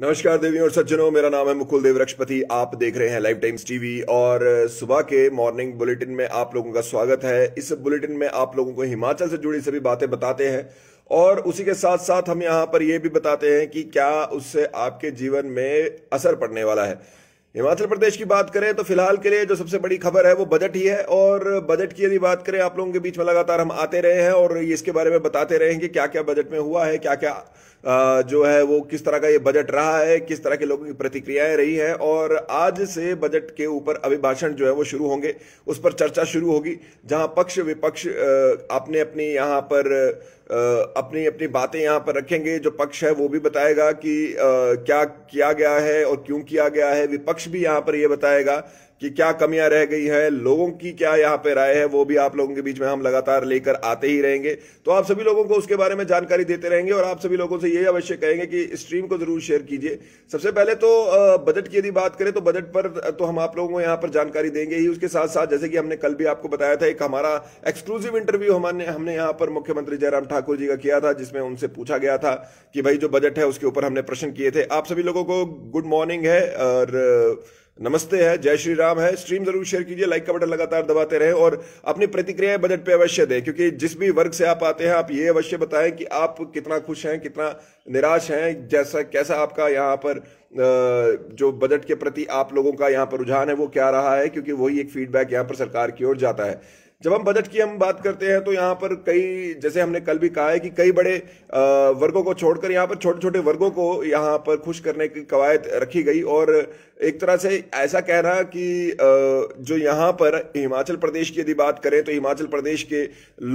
नमस्कार देवी और सज्जनों मेरा नाम है मुकुल देव रक्षपति आप देख रहे हैं लाइव टाइम्स टीवी और सुबह के मॉर्निंग बुलेटिन में आप लोगों का स्वागत है इस बुलेटिन में आप लोगों को हिमाचल से जुड़ी सभी बातें बताते हैं और उसी के साथ साथ हम यहाँ पर यह भी बताते हैं कि क्या उससे आपके जीवन में असर पड़ने वाला है हिमाचल प्रदेश की बात करें तो फिलहाल के लिए जो सबसे बड़ी खबर है वो बजट ही है और बजट की यदि बात करें आप लोगों के बीच में लगातार हम आते रहे हैं और इसके बारे में बताते रहे हैं कि क्या क्या बजट में हुआ है क्या क्या जो है वो किस तरह का ये बजट रहा है किस तरह के लोगों की प्रतिक्रियाएं रही हैं और आज से बजट के ऊपर अभिभाषण जो है वो शुरू होंगे उस पर चर्चा शुरू होगी जहां पक्ष विपक्ष अपने अपने यहाँ पर अपनी अपनी बातें यहाँ पर रखेंगे जो पक्ष है वो भी बताएगा कि क्या किया गया है और क्यों किया गया है विपक्ष भी यहाँ पर यह बताएगा कि क्या कमियां रह गई हैं लोगों की क्या यहाँ पे राय है वो भी आप लोगों के बीच में हम लगातार लेकर आते ही रहेंगे तो आप सभी लोगों को उसके बारे में जानकारी देते रहेंगे और आप सभी लोगों से यही अवश्य कहेंगे कि स्ट्रीम को जरूर शेयर कीजिए सबसे पहले तो बजट की यदि बात करें तो बजट पर तो हम आप लोगों को यहाँ पर जानकारी देंगे ही उसके साथ साथ जैसे कि हमने कल भी आपको बताया था एक हमारा एक्सक्लूसिव इंटरव्यू हमारे हमने यहाँ पर मुख्यमंत्री जयराम ठाकुर जी का किया था जिसमें उनसे पूछा गया था कि भाई जो बजट है उसके ऊपर हमने प्रश्न किए थे आप सभी लोगों को गुड मॉर्निंग है और नमस्ते है जय श्री राम है स्ट्रीम जरूर शेयर कीजिए लाइक का बटन लगातार दबाते रहें और अपनी प्रतिक्रियाएं बजट पे अवश्य दें क्योंकि जिस भी वर्ग से आप आते हैं आप ये अवश्य बताएं कि आप कितना खुश हैं कितना निराश हैं जैसा कैसा आपका यहाँ पर जो बजट के प्रति आप लोगों का यहाँ पर रुझान है वो क्या रहा है क्योंकि वही एक फीडबैक यहाँ पर सरकार की ओर जाता है जब हम बजट की हम बात करते हैं तो यहाँ पर कई जैसे हमने कल भी कहा है कि कई बड़े वर्गों को छोड़कर यहाँ पर छोटे छोटे वर्गों को यहाँ पर खुश करने की कवायद रखी गई और एक तरह से ऐसा कहना कि जो यहाँ पर हिमाचल प्रदेश की यदि बात करें तो हिमाचल प्रदेश के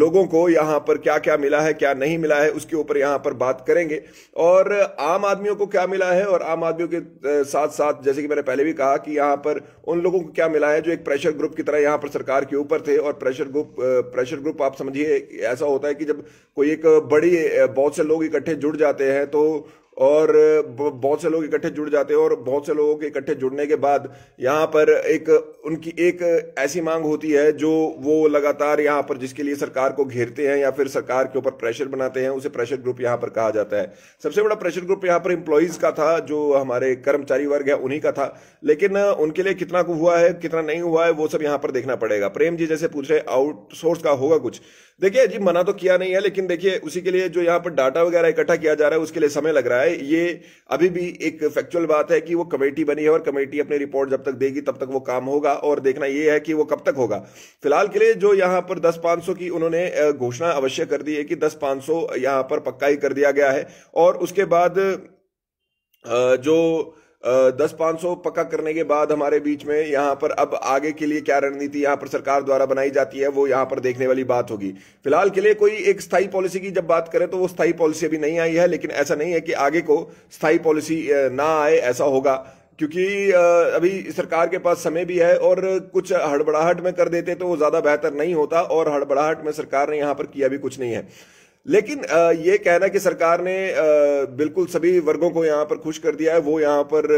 लोगों को यहाँ पर क्या क्या मिला है क्या नहीं मिला है उसके ऊपर यहाँ पर बात करेंगे और आम आदमियों को क्या मिला है और आम आदमियों के साथ साथ जैसे कि मैंने पहले भी कहा कि यहाँ पर उन लोगों को क्या मिला है जो एक प्रेशर ग्रुप की तरह यहाँ पर सरकार के ऊपर थे और pressure pressure group pressure group आप समझिए ऐसा होता है कि जब कोई एक बड़ी बहुत से लोग इकट्ठे जुड़ जाते हैं तो और बहुत से लोग इकट्ठे जुड़ जाते हैं और बहुत से लोगों के इकट्ठे जुड़ने के बाद यहाँ पर एक उनकी एक ऐसी मांग होती है जो वो लगातार यहाँ पर जिसके लिए सरकार को घेरते हैं या फिर सरकार के ऊपर प्रेशर बनाते हैं उसे प्रेशर ग्रुप यहाँ पर कहा जाता है सबसे बड़ा प्रेशर ग्रुप यहाँ पर एम्प्लॉयज़ का था जो हमारे कर्मचारी वर्ग है उन्हीं का था लेकिन उनके लिए कितना हुआ है कितना नहीं हुआ है वो सब यहाँ पर देखना पड़ेगा प्रेम जी जैसे पूछ रहे आउटसोर्स का होगा कुछ देखिए जी मना तो किया नहीं है लेकिन देखिए उसी के लिए जो यहाँ पर डाटा वगैरह इकट्ठा किया जा रहा है उसके लिए समय लग रहा है है ये अभी भी एक फैक्चुअल बात है कि वो कमेटी बनी है और कमेटी अपनी रिपोर्ट जब तक देगी तब तक वो काम होगा और देखना ये है कि वो कब तक होगा फिलहाल के लिए जो यहाँ पर दस पाँच की उन्होंने घोषणा अवश्य कर दी है कि दस पांच सौ यहाँ पर पक्का ही कर दिया गया है और उसके बाद जो दस पांच सौ पक्का करने के बाद हमारे बीच में यहां पर अब आगे के लिए क्या रणनीति यहां पर सरकार द्वारा बनाई जाती है वो यहां पर देखने वाली बात होगी फिलहाल के लिए कोई एक स्थायी पॉलिसी की जब बात करें तो वो स्थायी पॉलिसी अभी नहीं आई है लेकिन ऐसा नहीं है कि आगे को स्थायी पॉलिसी ना आए ऐसा होगा क्योंकि अभी सरकार के पास समय भी है और कुछ हड़बड़ाहट में कर देते तो वो ज़्यादा बेहतर नहीं होता और हड़बड़ाहट में सरकार ने यहां पर किया भी कुछ नहीं है लेकिन ये कहना कि सरकार ने बिल्कुल सभी वर्गों को यहाँ पर खुश कर दिया है वो यहाँ पर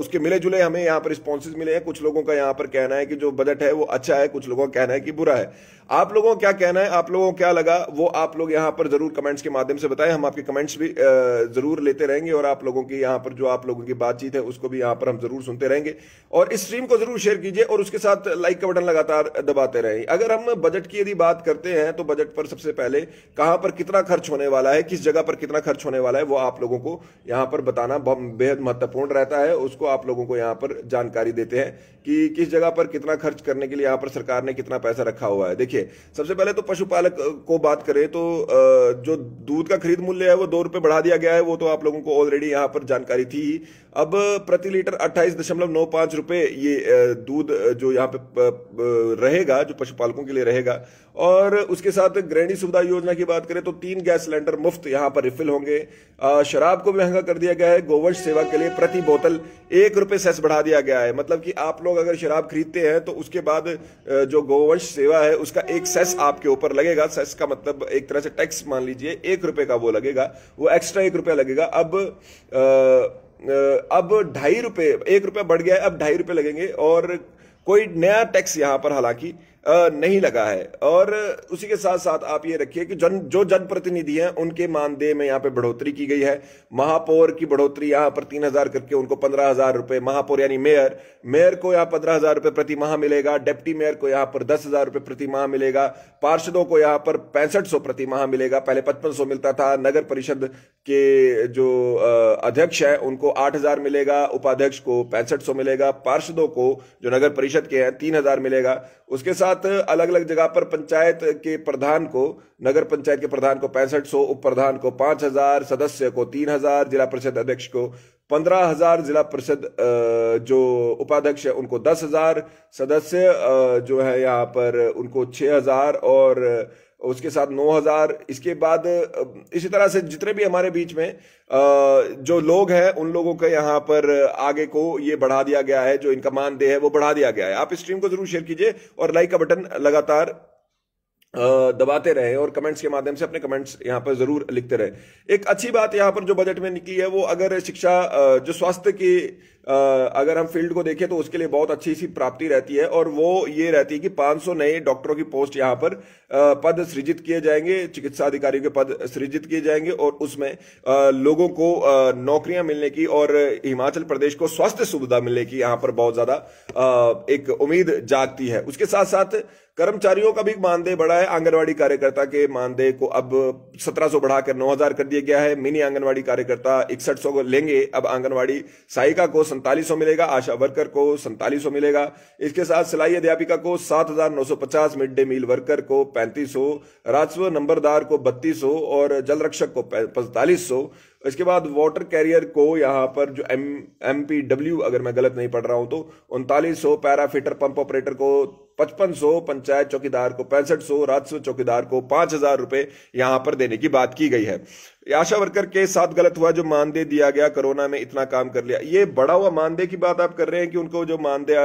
उसके मिले जुले हमें यहाँ पर रिस्पॉन्सेज मिले हैं कुछ लोगों का यहाँ पर कहना है कि जो बजट है वो अच्छा है कुछ लोगों का कहना है कि बुरा है आप लोगों का क्या कहना है आप लोगों को क्या लगा वो आप लोग यहाँ पर जरूर कमेंट्स के माध्यम से बताएं हम आपके कमेंट्स भी जरूर लेते रहेंगे और आप लोगों की यहाँ पर जो आप लोगों की बातचीत है उसको भी यहाँ पर हम जरूर सुनते रहेंगे और इस स्ट्रीम को जरूर शेयर कीजिए और उसके साथ लाइक का बटन लगातार दबाते रहें अगर हम बजट की यदि बात करते हैं तो बजट पर सबसे पहले पहले कहां पर कितना खर्च होने वाला है किस जगह पर कितना खर्च होने वाला है वो आप लोगों को यहां पर बताना बेहद महत्वपूर्ण रहता है उसको आप लोगों को यहां पर जानकारी देते हैं कि किस जगह पर कितना खर्च करने के लिए यहां पर सरकार ने कितना पैसा रखा हुआ है देखिए सबसे पहले तो पशुपालक को बात करें तो जो दूध का खरीद मूल्य है वो दो रुपये बढ़ा दिया गया है वो तो आप लोगों को ऑलरेडी यहां पर जानकारी थी अब प्रति लीटर अट्ठाईस दशमलव नौ पांच रुपए ये दूध जो यहाँ पे रहेगा जो पशुपालकों के लिए रहेगा और उसके साथ ग्रहणी सुविधा योजना की बात करें तो तीन गैस सिलेंडर मुफ्त यहाँ पर रिफिल होंगे शराब को महंगा कर दिया गया है गोवंश सेवा के लिए प्रति बोतल एक रुपये सेस बढ़ा दिया गया है मतलब कि आप लोग अगर शराब खरीदते हैं तो उसके बाद जो गोवंश सेवा है उसका एक सेस आपके ऊपर लगेगा सेस का मतलब एक तरह से टैक्स मान लीजिए एक रुपये का वो लगेगा वो एक्स्ट्रा एक रुपया लगेगा अब आ, अब ढाई रुपये एक रुपया बढ़ गया है अब ढाई रुपये लगेंगे और कोई नया टैक्स यहाँ पर हालांकि नहीं लगा है और उसी के साथ साथ आप ये रखिए कि जन जो जनप्रतिनिधि हैं उनके मानदेय में यहाँ पे बढ़ोतरी की गई है महापौर की बढ़ोतरी यहाँ पर तीन हजार करके उनको पंद्रह हजार रुपये महापौर यानी मेयर मेयर को यहाँ पंद्रह हजार रुपये प्रति माह मिलेगा डिप्टी मेयर को यहाँ पर दस हजार रुपये प्रति माह मिलेगा पार्षदों को यहाँ पर पैंसठ सौ प्रति माह मिलेगा पहले पचपन सौ मिलता था नगर परिषद के जो अध्यक्ष है उनको आठ हजार मिलेगा उपाध्यक्ष को पैंसठ सौ मिलेगा पार्षदों को जो नगर परिषद के हैं तीन हजार मिलेगा उसके साथ अलग अलग जगह पर पंचायत के प्रधान को नगर पंचायत के प्रधान को पैंसठ सौ उप प्रधान को पांच हजार सदस्य को तीन हजार जिला परिषद अध्यक्ष को पंद्रह हजार जिला परिषद जो उपाध्यक्ष है उनको दस हजार सदस्य जो है यहाँ पर उनको छह हजार और उसके साथ 9000 इसके बाद इसी तरह से जितने भी हमारे बीच में जो लोग हैं उन लोगों का यहाँ पर आगे को ये बढ़ा दिया गया है जो इनका मानदेय है वो बढ़ा दिया गया है आप इस स्ट्रीम को जरूर शेयर कीजिए और लाइक का बटन लगातार दबाते रहे और कमेंट्स के माध्यम से अपने कमेंट्स यहाँ पर जरूर लिखते रहे एक अच्छी बात यहाँ पर जो बजट में निकली है वो अगर शिक्षा जो स्वास्थ्य की अगर हम फील्ड को देखें तो उसके लिए बहुत अच्छी सी प्राप्ति रहती है और वो ये रहती है कि 500 नए डॉक्टरों की पोस्ट यहाँ पर पद सृजित किए जाएंगे चिकित्सा अधिकारियों के पद सृजित किए जाएंगे और उसमें लोगों को नौकरियां मिलने की और हिमाचल प्रदेश को स्वास्थ्य सुविधा मिलने की यहाँ पर बहुत ज्यादा एक उम्मीद जागती है उसके साथ साथ कर्मचारियों का भी मानदेय बढ़ा है आंगनवाड़ी कार्यकर्ता के मानदेय को अब 1700 बढ़ाकर 9000 कर दिया गया है मिनी आंगनवाड़ी कार्यकर्ता इकसठ सौ लेंगे अब आंगनवाड़ी सहायिका को सैतालीस मिलेगा आशा वर्कर को सैतालीस मिलेगा इसके साथ सिलाई अध्यापिका को सात मिड डे मील वर्कर को पैंतीस राजस्व नंबरदार को बत्तीस और जल रक्षक को पैंतालीस इसके बाद वाटर कैरियर को यहाँ पर जो एम एम पी डब्ल्यू अगर मैं गलत नहीं पढ़ रहा हूँ तो उनतालीस सौ पैराफिटर पंप ऑपरेटर को पचपन सौ पंचायत चौकीदार को पैंसठ सौ राजस्व चौकीदार को पांच हजार रुपए यहां पर देने की बात की गई है आशा वर्कर के साथ गलत हुआ जो मानदेय दिया गया कोरोना में इतना काम कर लिया ये बड़ा हुआ मानदेय की बात आप कर रहे हैं कि उनको जो मानदेय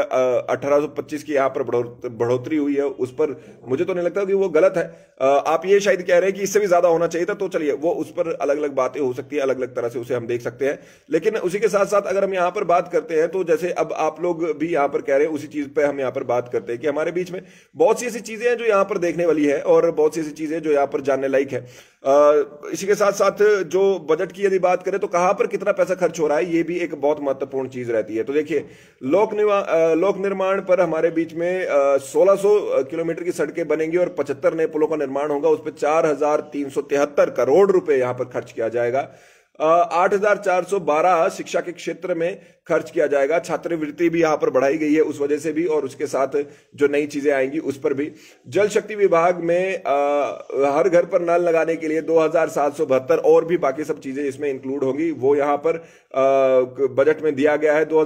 पच्चीस की यहाँ पर बढ़ोतरी हुई है उस पर मुझे तो नहीं लगता कि वो गलत है आप ये शायद कह रहे हैं कि इससे भी ज्यादा होना चाहिए था तो चलिए वो उस पर अलग अलग बातें हो सकती है अलग अलग तरह से उसे हम देख सकते हैं लेकिन उसी के साथ साथ अगर हम यहाँ पर बात करते हैं तो जैसे अब आप लोग भी यहाँ पर कह रहे हैं उसी चीज पर हम यहाँ पर बात करते हैं कि हमारे बीच में बहुत सी ऐसी चीजें हैं जो यहाँ पर देखने वाली है और बहुत सी ऐसी चीजें जो यहाँ पर जानने लायक है इसी के साथ साथ जो बजट की यदि बात करें तो कहां पर कितना पैसा खर्च हो रहा है ये भी एक बहुत महत्वपूर्ण चीज रहती है तो देखिए लोक लोक निर्माण पर हमारे बीच में 1600 किलोमीटर की सड़कें बनेंगी और 75 नए पुलों का निर्माण होगा उस पर चार करोड़ रुपए यहां पर खर्च किया जाएगा 8,412 शिक्षा के क्षेत्र में खर्च किया जाएगा छात्रवृत्ति भी यहाँ पर बढ़ाई गई है उस वजह से भी और उसके साथ जो नई चीजें आएंगी उस पर भी जल शक्ति विभाग में आ, हर घर पर नल लगाने के लिए दो और भी बाकी सब चीजें इसमें इंक्लूड होंगी वो यहाँ पर बजट में दिया गया है दो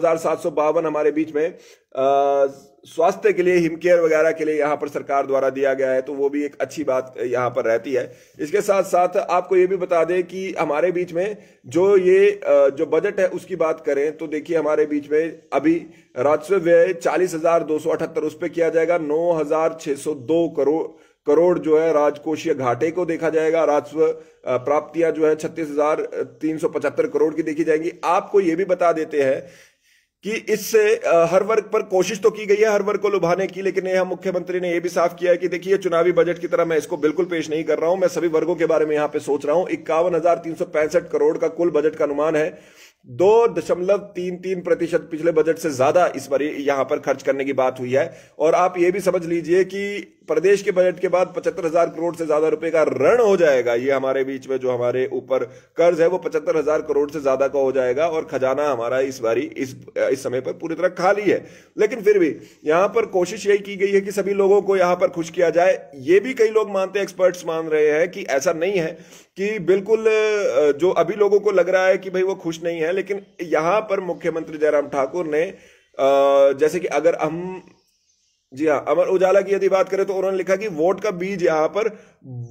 हमारे बीच में आ, स्वास्थ्य के लिए हिम केयर वगैरह के लिए यहाँ पर सरकार द्वारा दिया गया है तो वो भी एक अच्छी बात यहाँ पर रहती है इसके साथ साथ आपको ये भी बता दें कि हमारे बीच में जो ये जो बजट है उसकी बात करें तो देखिए हमारे बीच में अभी राजस्व व्यय चालीस हजार दो सौ अठहत्तर उस पर किया जाएगा नौ हजार छः सौ दो करोड़ करोड़ जो है राजकोषीय घाटे को देखा जाएगा राजस्व प्राप्तियां जो है छत्तीस हजार तीन सौ पचहत्तर करोड़ की देखी जाएंगी आपको ये भी बता देते हैं कि इससे हर वर्ग पर कोशिश तो की गई है हर वर्ग को लुभाने की लेकिन यहां मुख्यमंत्री ने यह भी साफ किया है कि देखिए चुनावी बजट की तरह मैं इसको बिल्कुल पेश नहीं कर रहा हूं मैं सभी वर्गों के बारे में यहां पे सोच रहा हूं इक्यावन करोड़ का कुल बजट का अनुमान है दो दशमलव तीन तीन प्रतिशत पिछले बजट से ज्यादा इस बार यहां पर खर्च करने की बात हुई है और आप ये भी समझ लीजिए कि प्रदेश के बजट के बाद पचहत्तर हजार करोड़ से ज्यादा रुपए का ऋण हो जाएगा ये हमारे बीच में जो हमारे ऊपर कर्ज है वो पचहत्तर हजार करोड़ से ज्यादा का हो जाएगा और खजाना हमारा इस बारी इस इस समय पर पूरी तरह खाली है लेकिन फिर भी यहां पर कोशिश यही की गई है कि सभी लोगों को यहां पर खुश किया जाए ये भी कई लोग मानते हैं एक्सपर्ट्स मान रहे हैं कि ऐसा नहीं है कि बिल्कुल जो अभी लोगों को लग रहा है कि भाई वो खुश नहीं है लेकिन यहां पर मुख्यमंत्री जयराम ठाकुर ने जैसे कि अगर हम जी हाँ अमर उजाला की यदि बात करें तो उन्होंने लिखा कि वोट का बीज यहाँ पर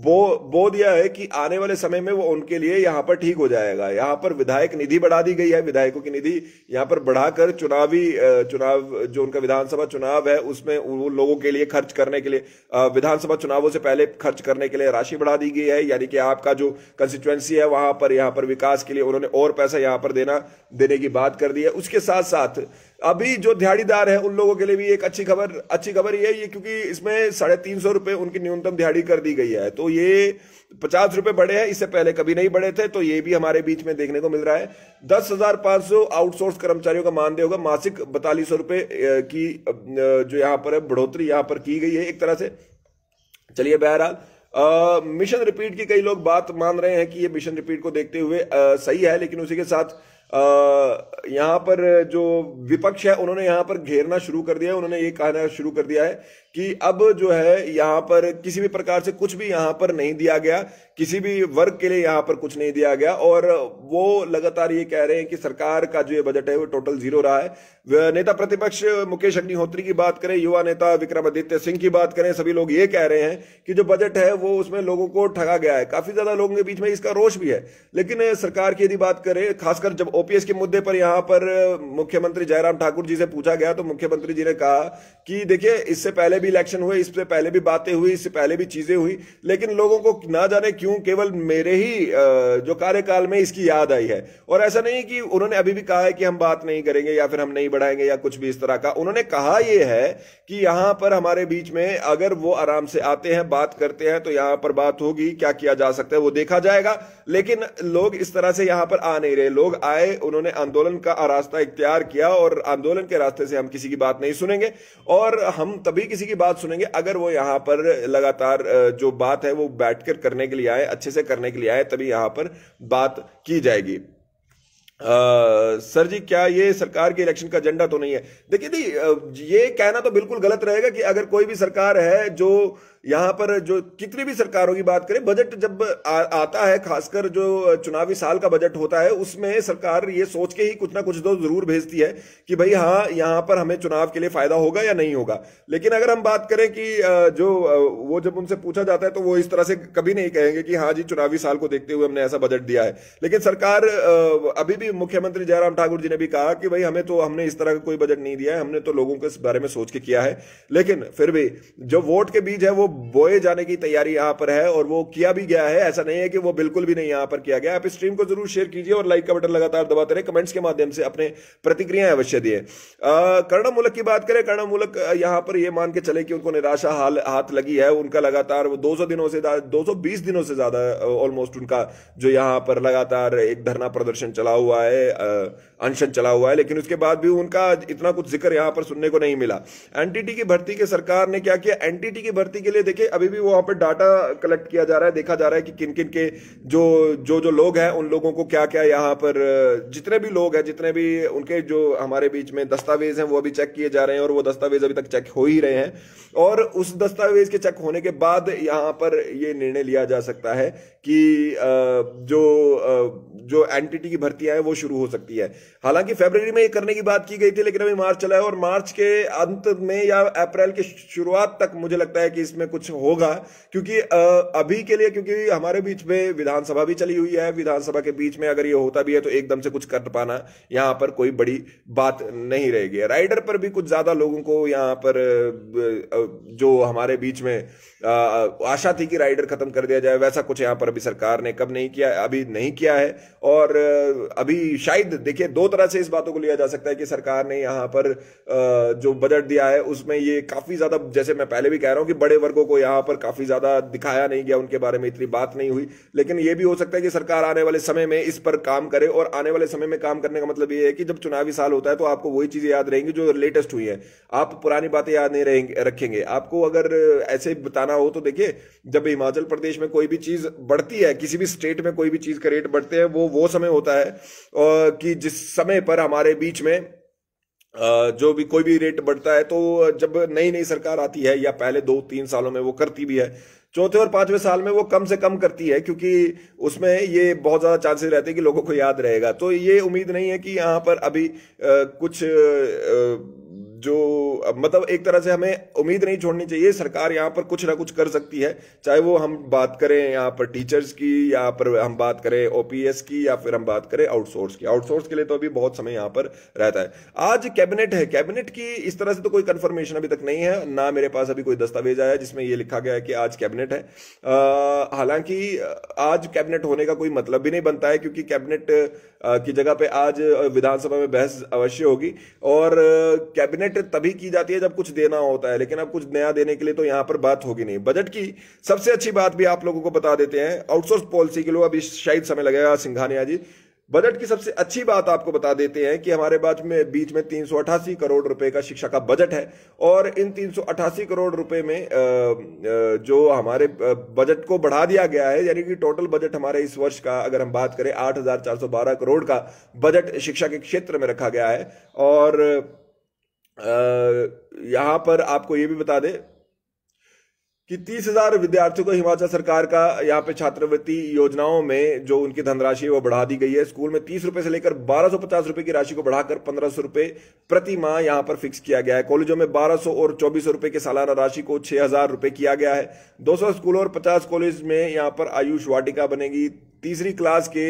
बो बो दिया है कि आने वाले समय में वो उनके लिए यहाँ पर ठीक हो जाएगा यहाँ पर विधायक निधि बढ़ा दी गई है विधायकों की निधि यहाँ पर बढ़ाकर चुनावी चुनाव जो उनका विधानसभा चुनाव है उसमें वो लोगों के लिए खर्च करने के लिए विधानसभा चुनावों से पहले खर्च करने के लिए राशि बढ़ा दी गई है यानी कि आपका जो कंस्टिट्युएंसी है वहां पर यहाँ पर विकास के लिए उन्होंने और पैसा यहाँ पर देना देने की बात कर दी है उसके साथ साथ अभी जो दिहाड़ीदार है उन लोगों के लिए भी एक अच्छी खबर अच्छी खबर ये है ये क्योंकि इसमें साढ़े तीन सौ रुपये उनकी न्यूनतम दिहाड़ी कर दी गई है तो ये पचास रुपये बढ़े हैं इससे पहले कभी नहीं बढ़े थे तो ये भी हमारे बीच में देखने को मिल रहा है दस हजार पाँच सौ आउटसोर्स कर्मचारियों का मानदेय होगा मासिक बतालीस सौ की जो यहाँ पर है बढ़ोतरी यहाँ पर की गई है एक तरह से चलिए बहरहाल मिशन रिपीट की कई लोग बात मान रहे हैं कि ये मिशन रिपीट को देखते हुए आ, सही है लेकिन उसी के साथ यहाँ पर जो विपक्ष है उन्होंने यहाँ पर घेरना शुरू कर दिया है उन्होंने ये कहना शुरू कर दिया है कि अब जो है यहाँ पर किसी भी प्रकार से कुछ भी यहाँ पर नहीं दिया गया किसी भी वर्ग के लिए यहाँ पर कुछ नहीं दिया गया और वो लगातार ये कह रहे हैं कि सरकार का जो ये बजट है वो टोटल जीरो रहा है नेता प्रतिपक्ष मुकेश अग्निहोत्री की बात करें युवा नेता विक्रमादित्य सिंह की बात करें सभी लोग ये कह रहे हैं कि जो बजट है वो उसमें लोगों को ठगा गया है काफी ज्यादा लोगों के बीच में इसका रोष भी है लेकिन सरकार की यदि बात करें खासकर जब ओपीएस के मुद्दे पर यहाँ पर मुख्यमंत्री जयराम ठाकुर जी से पूछा गया तो मुख्यमंत्री जी ने कहा कि देखिए इससे पहले भी इलेक्शन हुए इससे पहले भी बातें हुई इससे पहले भी चीजें हुई लेकिन लोगों को ना जाने क्यों केवल मेरे ही जो कार्यकाल में इसकी याद आई है और ऐसा नहीं कि उन्होंने अभी भी कहा है कि हम बात नहीं करेंगे या फिर हम नहीं बढ़ाएंगे या कुछ भी इस तरह का उन्होंने कहा यह है कि यहां पर हमारे बीच में अगर वो आराम से आते हैं बात करते हैं तो यहां पर बात होगी क्या किया जा सकता है वो देखा जाएगा लेकिन लोग इस तरह से यहां पर आ नहीं रहे लोग आए उन्होंने आंदोलन का रास्ता इख्तियार किया और आंदोलन के रास्ते से हम किसी की बात नहीं सुनेंगे और हम तभी किसी की बात सुनेंगे अगर वो यहाँ पर लगातार जो बात है वो बैठकर करने के लिए आए अच्छे से करने के लिए आए तभी यहाँ पर बात की जाएगी सर जी क्या ये सरकार के इलेक्शन का एजेंडा तो नहीं है देखिए दी ये कहना तो बिल्कुल गलत रहेगा कि अगर कोई भी सरकार है जो यहाँ पर जो कितनी भी सरकारों की बात करें बजट जब आ, आता है खासकर जो चुनावी साल का बजट होता है उसमें सरकार ये सोच के ही कुछ ना कुछ तो जरूर भेजती है कि भाई हाँ यहाँ पर हमें चुनाव के लिए फायदा होगा या नहीं होगा लेकिन अगर हम बात करें कि जो वो जब उनसे पूछा जाता है तो वो इस तरह से कभी नहीं कहेंगे कि हाँ जी चुनावी साल को देखते हुए हमने ऐसा बजट दिया है लेकिन सरकार अभी भी मुख्यमंत्री जयराम ठाकुर जी ने भी कहा कि भाई हमें तो हमने इस तरह का कोई बजट नहीं दिया है हमने तो लोगों के बारे में सोच के किया है लेकिन फिर भी जो वोट के बीज है वो बोए जाने की तैयारी यहां पर है और वो किया भी गया है ऐसा नहीं है कि वो बिल्कुल भी नहीं यहां पर किया गया आप इस स्ट्रीम को जरूर शेयर कीजिए और लाइक का बटन लगातार दबाते रहे कमेंट्स के माध्यम से अपने प्रतिक्रियाएं अवश्य दिए कर्ण मूलक की बात करें कर्ण मूलक यहां पर यह मान के चले कि उनको निराशा हाल हाथ लगी है उनका लगातार वो 200 दिनों से 220 दिनों से ज्यादा ऑलमोस्ट उनका जो यहां पर लगातार एक धरना प्रदर्शन चला हुआ by uh, अनशन चला हुआ है लेकिन उसके बाद भी उनका इतना कुछ जिक्र यहाँ पर सुनने को नहीं मिला एनटीटी की भर्ती के सरकार ने क्या किया एनटीटी की भर्ती के लिए देखिए अभी भी वहाँ पर डाटा कलेक्ट किया जा रहा है देखा जा रहा है कि किन किन के जो जो जो लोग हैं उन लोगों को क्या क्या यहाँ पर जितने भी लोग हैं जितने भी उनके जो हमारे बीच में दस्तावेज हैं वो अभी चेक किए जा रहे हैं और वो दस्तावेज अभी तक चेक हो ही रहे हैं और उस दस्तावेज के चेक होने के बाद यहाँ पर ये निर्णय लिया जा सकता है कि जो जो एनटीटी की भर्ती है वो शुरू हो सकती है हालांकि फेबररी में ये करने की बात की गई थी लेकिन अभी मार्च चला है और मार्च के अंत में या अप्रैल के शुरुआत तक मुझे लगता है कि इसमें कुछ होगा क्योंकि अभी के लिए क्योंकि हमारे बीच में विधानसभा भी चली हुई है विधानसभा के बीच में अगर ये होता भी है तो एकदम से कुछ कर पाना यहाँ पर कोई बड़ी बात नहीं रहेगी राइडर पर भी कुछ ज्यादा लोगों को यहाँ पर जो हमारे बीच में आशा थी कि राइडर खत्म कर दिया जाए वैसा कुछ यहां पर अभी सरकार ने कब नहीं किया अभी नहीं किया है और अभी शायद देखिए दो तरह से इस बातों को लिया जा सकता है कि सरकार ने यहां पर जो बजट दिया है उसमें ये काफी ज्यादा जैसे मैं पहले भी कह रहा हूं कि बड़े वर्गों को यहां पर काफी ज्यादा दिखाया नहीं गया उनके बारे में इतनी बात नहीं हुई लेकिन यह भी हो सकता है कि सरकार आने वाले समय में इस पर काम करे और आने वाले समय में काम करने का मतलब यह है कि जब चुनावी साल होता है तो आपको वही चीजें याद रहेंगी जो लेटेस्ट हुई है आप पुरानी बातें याद नहीं रहेंगे रखेंगे आपको अगर ऐसे बताना जाना हो तो देखिए जब हिमाचल प्रदेश में कोई भी चीज बढ़ती है किसी भी स्टेट में कोई भी चीज का रेट बढ़ते हैं वो वो समय होता है कि जिस समय पर हमारे बीच में जो भी कोई भी रेट बढ़ता है तो जब नई नई सरकार आती है या पहले दो तीन सालों में वो करती भी है चौथे और पांचवें साल में वो कम से कम करती है क्योंकि उसमें ये बहुत ज़्यादा चांसेस रहते हैं कि लोगों को याद रहेगा तो ये उम्मीद नहीं है कि यहाँ पर अभी आ, कुछ आ, जो मतलब एक तरह से हमें उम्मीद नहीं छोड़नी चाहिए सरकार यहाँ पर कुछ ना कुछ कर सकती है चाहे वो हम बात करें यहाँ पर टीचर्स की या पर हम बात करें ओपीएस की या फिर हम बात करें आउटसोर्स की आउटसोर्स के लिए तो अभी बहुत समय यहाँ पर रहता है आज कैबिनेट है कैबिनेट की इस तरह से तो कोई कंफर्मेशन अभी तक नहीं है ना मेरे पास अभी कोई दस्तावेज आया जिसमें यह लिखा गया है कि आज कैबिनेट है हालांकि आज कैबिनेट होने का कोई मतलब भी नहीं बनता है क्योंकि कैबिनेट की जगह पर आज विधानसभा में बहस अवश्य होगी और कैबिनेट पेमेंट तभी की जाती है जब कुछ देना होता है लेकिन अब कुछ नया देने के लिए तो यहां पर बात होगी नहीं बजट की सबसे अच्छी बात भी आप लोगों को बता देते हैं आउटसोर्स पॉलिसी के लोग अभी शायद समय लगेगा सिंघानिया जी बजट की सबसे अच्छी बात आपको बता देते हैं कि हमारे बाद में बीच में तीन करोड़ रुपए का शिक्षा का बजट है और इन तीन करोड़ रुपए में जो हमारे बजट को बढ़ा दिया गया है यानी कि टोटल बजट हमारे इस वर्ष का अगर हम बात करें 8,412 करोड़ का बजट शिक्षा के क्षेत्र में रखा गया है और यहां पर आपको ये भी बता दें कि तीस हजार विद्यार्थियों को हिमाचल सरकार का यहाँ पे छात्रवृत्ति योजनाओं में जो उनकी धनराशि है वो बढ़ा दी गई है स्कूल में तीस रुपए से लेकर बारह सौ पचास रुपए की राशि को बढ़ाकर पंद्रह सौ रुपए प्रति माह यहाँ पर फिक्स किया गया है कॉलेजों में बारह सौ और चौबीस सौ रुपए की सालाना राशि को छह हजार रुपए किया गया है दो सौ स्कूलों और पचास कॉलेज में यहाँ पर आयुष वाटिका बनेगी तीसरी क्लास के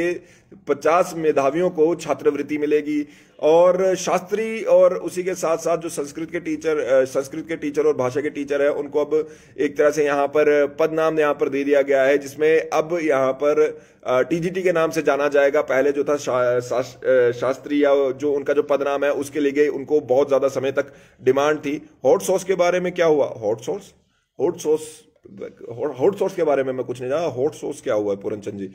50 मेधावियों को छात्रवृत्ति मिलेगी और शास्त्री और उसी के साथ साथ जो संस्कृत के टीचर संस्कृत के टीचर और भाषा के टीचर है उनको अब एक तरह से यहाँ पर पद नाम यहाँ पर दे दिया गया है जिसमें अब यहाँ पर टीजीटी के नाम से जाना जाएगा पहले जो था शा, शा, शास्त्री या जो उनका जो पद नाम है उसके लिए उनको बहुत ज़्यादा समय तक डिमांड थी हॉट सॉस के बारे में क्या हुआ hot sauce hot sauce hot source के बारे में मैं कुछ नहीं जाना हॉट सोर्स क्या हुआ है पूरनचंद जी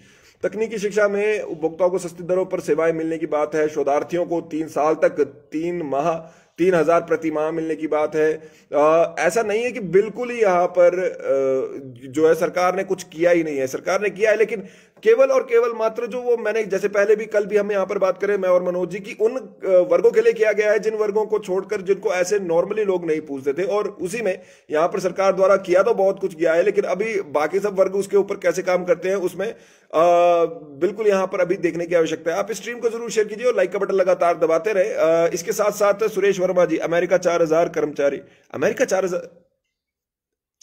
तकनीकी शिक्षा में उपभोक्ताओं को सस्ती दरों पर सेवाएं मिलने की बात है शोधार्थियों को तीन साल तक तीन माह तीन हजार प्रति माह मिलने की बात है आ, ऐसा नहीं है कि बिल्कुल ही यहां पर आ, जो है सरकार ने कुछ किया ही नहीं है सरकार ने किया है लेकिन केवल और केवल मात्र जो वो मैंने जैसे पहले भी कल भी हम यहाँ पर बात करें मैं और मनोज जी की उन वर्गों के लिए किया गया है जिन वर्गों को छोड़कर जिनको ऐसे नॉर्मली लोग नहीं पूछते थे और उसी में यहाँ पर सरकार द्वारा किया तो बहुत कुछ गया है लेकिन अभी बाकी सब वर्ग उसके ऊपर कैसे काम करते हैं उसमें आ, बिल्कुल यहाँ पर अभी देखने की आवश्यकता है आप इस स्ट्रीम को जरूर शेयर कीजिए और लाइक का बटन लगातार दबाते रहे आ, इसके साथ साथ सुरेश वर्मा जी अमेरिका चार हजार कर्मचारी अमेरिका चार हजार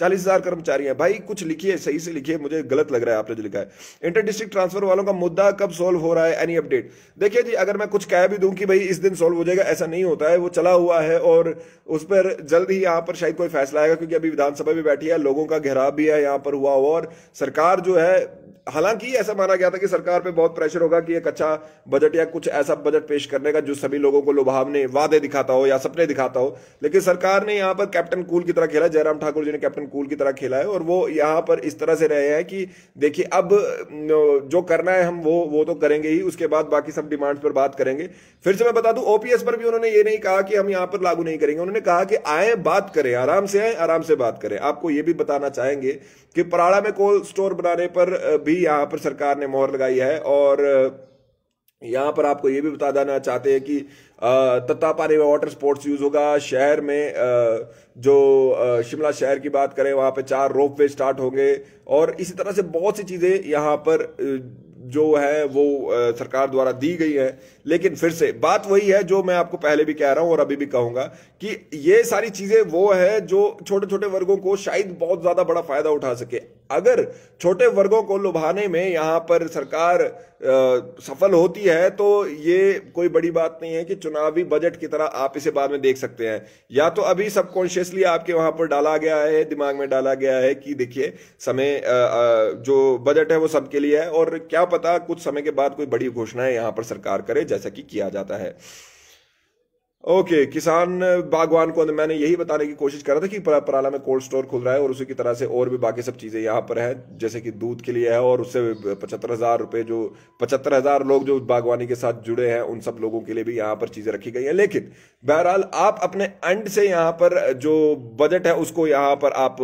चालीस हजार कर्मचारी हैं भाई कुछ लिखिए सही से लिखिए मुझे गलत लग रहा है आपने जो लिखा है इंटर डिस्ट्रिक्ट ट्रांसफर वालों का मुद्दा कब सॉल्व हो रहा है एनी अपडेट देखिए जी अगर मैं कुछ कह भी दूं कि भाई इस दिन सॉल्व हो जाएगा ऐसा नहीं होता है वो चला हुआ है और उस पर जल्द ही यहाँ पर शायद कोई फैसला आएगा क्योंकि अभी विधानसभा भी बैठी है लोगों का घेराव भी है यहाँ पर हुआ और सरकार जो है हालांकि ऐसा माना गया था कि सरकार पे बहुत प्रेशर होगा कि एक अच्छा बजट या कुछ ऐसा बजट पेश करने का जो सभी लोगों को लुभावने वादे दिखाता हो या सपने दिखाता हो लेकिन सरकार ने यहाँ पर कैप्टन कूल की तरह खेला जयराम ठाकुर जी ने कैप्टन कूल की तरह खेला है और वो यहाँ पर इस तरह से रहे हैं कि देखिए अब जो करना है हम वो वो तो करेंगे ही उसके बाद बाकी सब डिमांड्स पर बात करेंगे फिर से मैं बता दू ओपीएस पर भी उन्होंने ये नहीं कहा कि हम यहाँ पर लागू नहीं करेंगे उन्होंने कहा कि आए बात करें आराम से आए आराम से बात करें आपको ये भी बताना चाहेंगे कि पराड़ा में कोल्ड स्टोर बनाने पर भी भी यहाँ पर सरकार ने मोहर लगाई है और यहाँ पर आपको ये भी बता देना चाहते हैं कि तत्तापारे में वाटर स्पोर्ट्स यूज होगा शहर में जो शिमला शहर की बात करें वहाँ पे चार रोप वे स्टार्ट होंगे और इसी तरह से बहुत सी चीज़ें यहाँ पर जो है वो सरकार द्वारा दी गई है लेकिन फिर से बात वही है जो मैं आपको पहले भी कह रहा हूं और अभी भी कहूंगा कि ये सारी चीजें वो है जो छोटे छोटे वर्गों को शायद बहुत ज्यादा बड़ा फायदा उठा सके अगर छोटे वर्गों को लुभाने में यहाँ पर सरकार आ, सफल होती है तो ये कोई बड़ी बात नहीं है कि चुनावी बजट की तरह आप इसे बाद में देख सकते हैं या तो अभी सबकॉन्शियसली आपके वहां पर डाला गया है दिमाग में डाला गया है कि देखिए समय आ, आ, जो बजट है वो सबके लिए है और क्या पता कुछ समय के बाद कोई बड़ी घोषणाएं यहाँ पर सरकार करे जैसा कि किया जाता है ओके okay, किसान बागवान को मैंने यही बताने की कोशिश करा था कि पराला में कोल्ड स्टोर खुल रहा है और उसी की तरह से और भी बाकी सब चीज़ें यहाँ पर है जैसे कि दूध के लिए है और उससे पचहत्तर हज़ार रुपये जो पचहत्तर हज़ार लोग जो बागवानी के साथ जुड़े हैं उन सब लोगों के लिए भी यहाँ पर चीज़ें रखी गई हैं लेकिन बहरहाल आप अपने एंड से यहाँ पर जो बजट है उसको यहाँ पर आप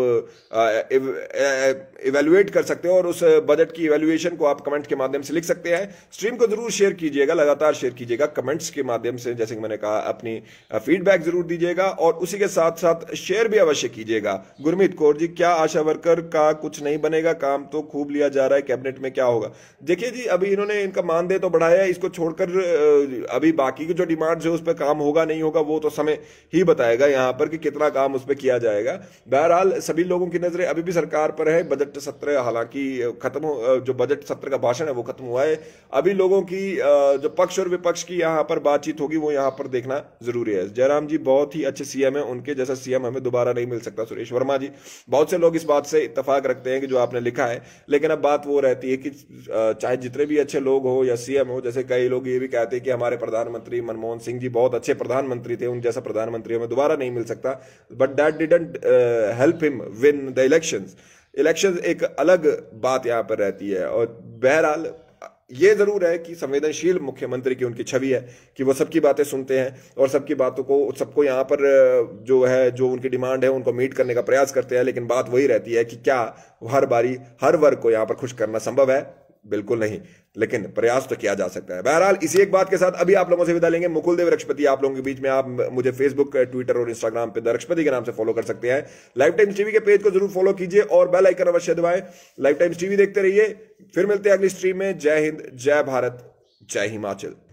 इवेल्युएट कर सकते हो और उस बजट की इवेल्युएशन को आप कमेंट के माध्यम से लिख सकते हैं स्ट्रीम को जरूर शेयर कीजिएगा लगातार शेयर कीजिएगा कमेंट्स के माध्यम से जैसे कि मैंने कहा अपनी अपनी फीडबैक जरूर दीजिएगा और उसी के साथ साथ शेयर भी अवश्य कीजिएगा गुरमीत कौर जी क्या आशा वर्कर का कुछ नहीं बनेगा काम तो खूब लिया जा रहा है कैबिनेट में क्या होगा देखिए जी अभी इन्होंने इनका मानदेय तो बढ़ाया इसको छोड़कर अभी बाकी की जो डिमांड्स है उस पर काम होगा नहीं होगा वो तो समय ही बताएगा यहाँ पर कि कितना काम उस पर किया जाएगा बहरहाल सभी लोगों की नजरें अभी भी सरकार पर है बजट सत्र हालांकि खत्म जो बजट सत्र का भाषण है वो खत्म हुआ है अभी लोगों की जो पक्ष और विपक्ष की यहाँ पर बातचीत होगी वो यहाँ पर देखना ज़रूरी है जयराम जी बहुत ही अच्छे सीएम है उनके जैसा सीएम हमें दोबारा नहीं मिल सकता सुरेश वर्मा जी बहुत से लोग इस बात से इतफाक रखते हैं कि जो आपने लिखा है लेकिन अब बात वो रहती है कि चाहे जितने भी अच्छे लोग हो या सीएम हो जैसे कई लोग ये भी कहते हैं कि हमारे प्रधानमंत्री मनमोहन सिंह जी बहुत अच्छे प्रधानमंत्री थे उन जैसा प्रधानमंत्री हमें दोबारा नहीं मिल सकता but that didn't help him win the election election एक अलग बात यहाँ पर रहती है और बहरहाल ये जरूर है कि संवेदनशील मुख्यमंत्री की उनकी छवि है कि वो सबकी बातें सुनते हैं और सबकी बातों को सबको यहाँ पर जो है जो उनकी डिमांड है उनको मीट करने का प्रयास करते हैं लेकिन बात वही रहती है कि क्या हर बारी हर वर्ग को यहाँ पर खुश करना संभव है बिल्कुल नहीं लेकिन प्रयास तो किया जा सकता है बहरहाल इसी एक बात के साथ अभी आप लोगों से विदा लेंगे मुकुल देव रक्षपति आप लोगों के बीच में आप मुझे फेसबुक ट्विटर और इंस्टाग्राम पे रक्षपति के नाम से फॉलो कर सकते हैं लाइफ टाइम्स टीवी के पेज को जरूर फॉलो कीजिए और बेल आइकन अवश्य दबाएं लाइफ टाइम्स टीवी देखते रहिए फिर मिलते हैं अगली स्ट्रीम में जय हिंद जय भारत जय हिमाचल